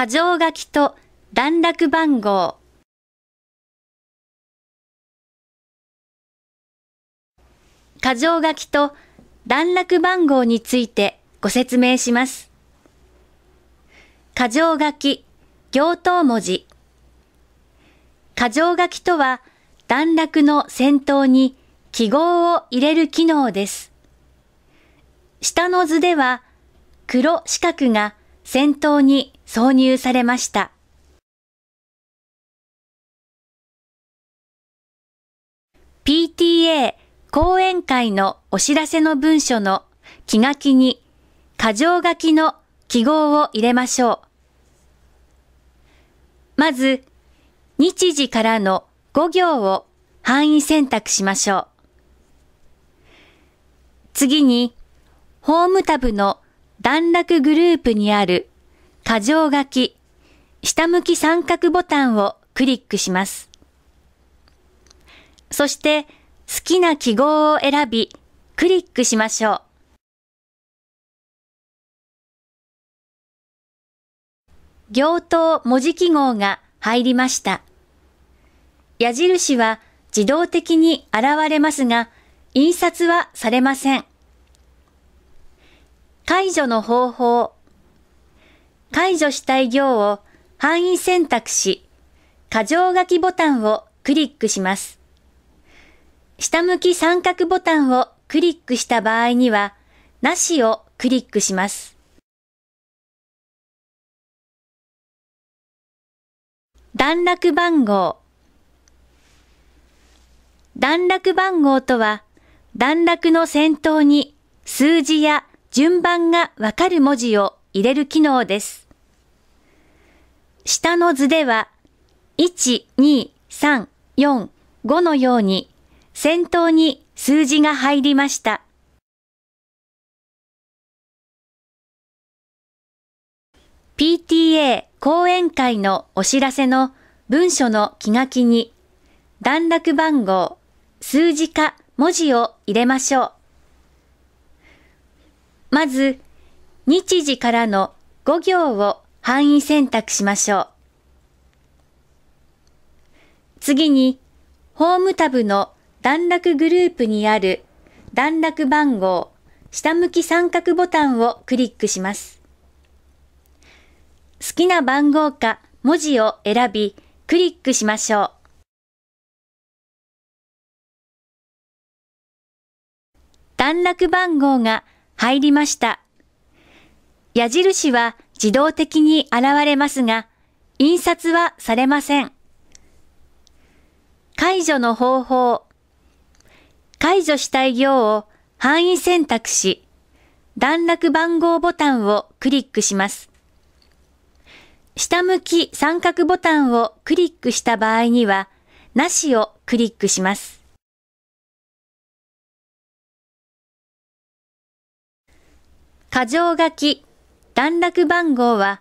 箇条書きと段落番号。箇条書きと段落番号についてご説明します。箇条書き、行頭文字。箇条書きとは段落の先頭に記号を入れる機能です。下の図では黒四角が戦闘に挿入されました。PTA 講演会のお知らせの文書の気書きに過剰書きの記号を入れましょう。まず、日時からの5行を範囲選択しましょう。次に、ホームタブの段落グループにある過剰書き、下向き三角ボタンをクリックします。そして、好きな記号を選び、クリックしましょう。行頭文字記号が入りました。矢印は自動的に現れますが、印刷はされません。解除の方法。解除したい行を範囲選択し、過剰書きボタンをクリックします。下向き三角ボタンをクリックした場合には、なしをクリックします。段落番号。段落番号とは、段落の先頭に数字や順番がわかる文字を入れる機能です。下の図では、1、2、3、4、5のように、先頭に数字が入りました。PTA 講演会のお知らせの文書の気書きに、段落番号、数字か文字を入れましょう。まず、日時からの5行を範囲選択しましょう。次に、ホームタブの段落グループにある段落番号下向き三角ボタンをクリックします。好きな番号か文字を選び、クリックしましょう。段落番号が入りました。矢印は自動的に現れますが、印刷はされません。解除の方法。解除したい行を範囲選択し、段落番号ボタンをクリックします。下向き三角ボタンをクリックした場合には、なしをクリックします。過剰書き、段落番号は、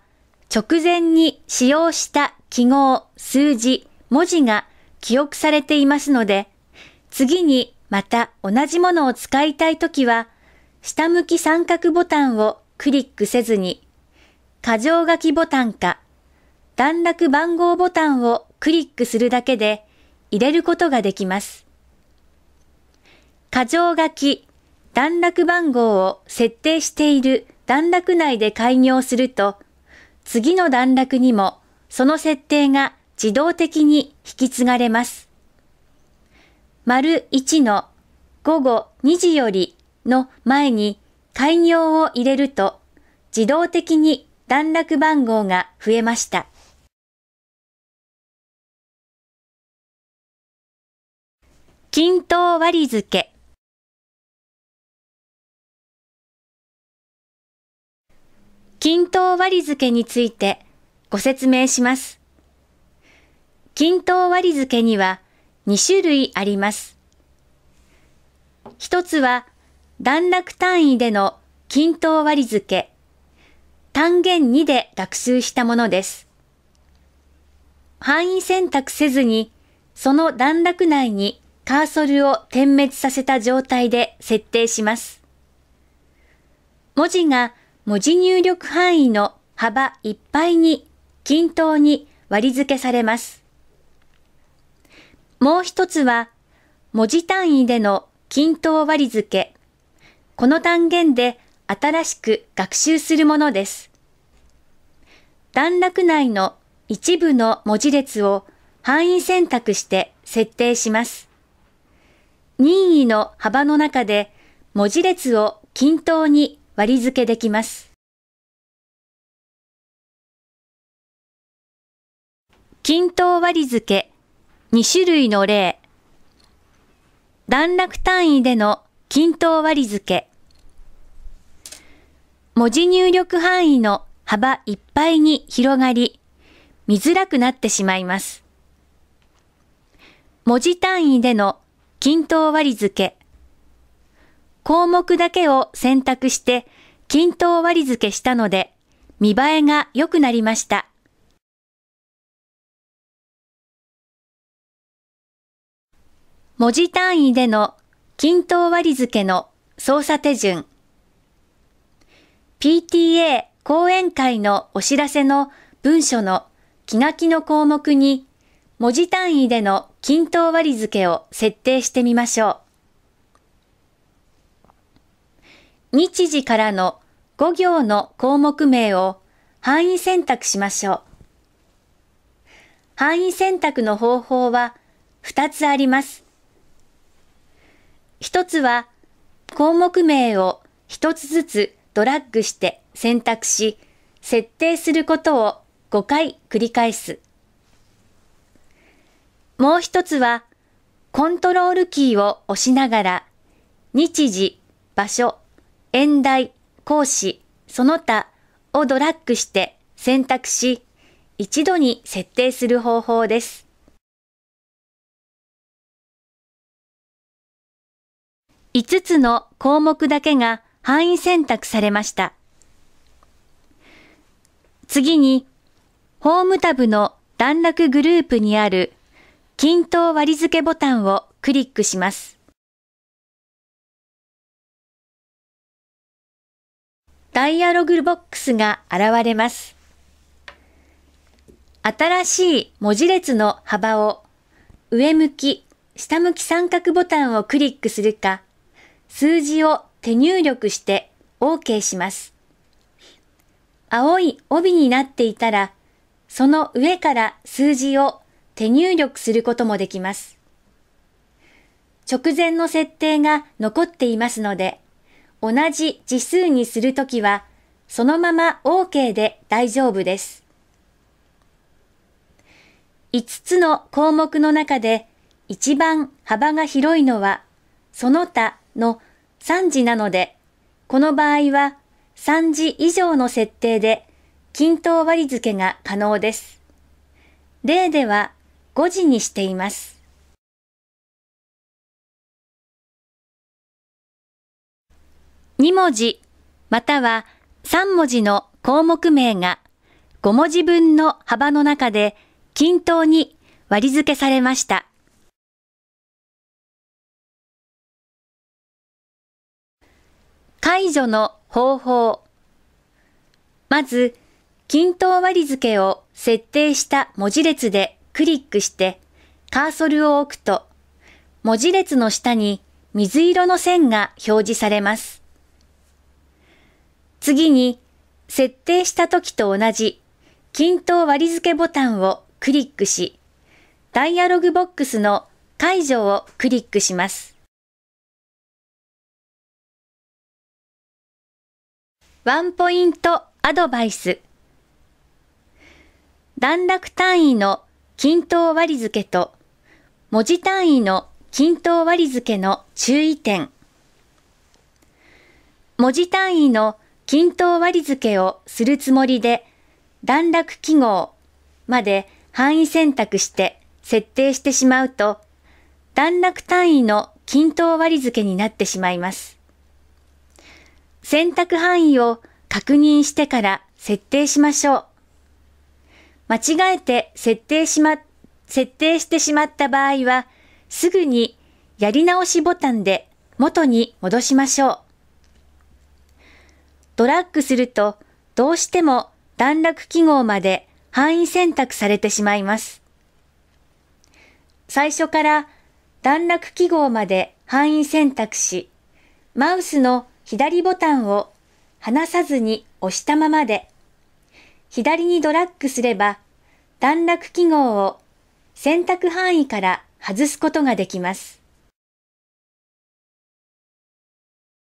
直前に使用した記号、数字、文字が記憶されていますので、次にまた同じものを使いたいときは、下向き三角ボタンをクリックせずに、過剰書きボタンか、段落番号ボタンをクリックするだけで入れることができます。過剰書き、段落番号を設定している段落内で開業すると、次の段落にもその設定が自動的に引き継がれます。丸1の午後2時よりの前に開業を入れると、自動的に段落番号が増えました。均等割り付け均等割付についてご説明します。均等割付には2種類あります。一つは段落単位での均等割付、単元2で学習したものです。範囲選択せずに、その段落内にカーソルを点滅させた状態で設定します。文字が文字入力範囲の幅いっぱいに均等に割り付けされます。もう一つは、文字単位での均等割り付け。この単元で新しく学習するものです。段落内の一部の文字列を範囲選択して設定します。任意の幅の中で文字列を均等に割り付けできます。均等割り付け2種類の例。段落単位での均等割り付。け。文字入力範囲の幅いっぱいに広がり、見づらくなってしまいます。文字単位での均等割り付。け。項目だけを選択して、均等割付けしたので、見栄えが良くなりました。文字単位での均等割付けの操作手順。PTA 講演会のお知らせの文書の気書きの項目に文字単位での均等割付けを設定してみましょう。日時からの5行の項目名を範囲選択しましょう。範囲選択の方法は2つあります。1つは項目名を1つずつドラッグして選択し、設定することを5回繰り返す。もう1つはコントロールキーを押しながら日時、場所、演題、講師、その他をドラッグして選択し、一度に設定する方法です。5つの項目だけが範囲選択されました。次に、ホームタブの段落グループにある均等割付ボタンをクリックします。ダイアログボックスが現れます。新しい文字列の幅を上向き、下向き三角ボタンをクリックするか、数字を手入力して OK します。青い帯になっていたら、その上から数字を手入力することもできます。直前の設定が残っていますので、同じ字数にするときは、そのまま OK で大丈夫です。5つの項目の中で一番幅が広いのは、その他の3字なので、この場合は3字以上の設定で均等割り付けが可能です。例では5字にしています。2文字または3文字の項目名が5文字分の幅の中で均等に割り付けされました。解除の方法。まず、均等割り付けを設定した文字列でクリックしてカーソルを置くと、文字列の下に水色の線が表示されます。次に、設定した時と同じ均等割付ボタンをクリックし、ダイアログボックスの解除をクリックします。ワンポイントアドバイス。段落単位の均等割付と文字単位の均等割付の注意点。文字単位の均等割付をするつもりで、段落記号まで範囲選択して設定してしまうと、段落単位の均等割付になってしまいます。選択範囲を確認してから設定しましょう。間違えて設定しま、設定してしまった場合は、すぐにやり直しボタンで元に戻しましょう。ドラッグすると、どうしても段落記号まで範囲選択されてしまいます。最初から段落記号まで範囲選択し、マウスの左ボタンを離さずに押したままで、左にドラッグすれば、段落記号を選択範囲から外すことができます。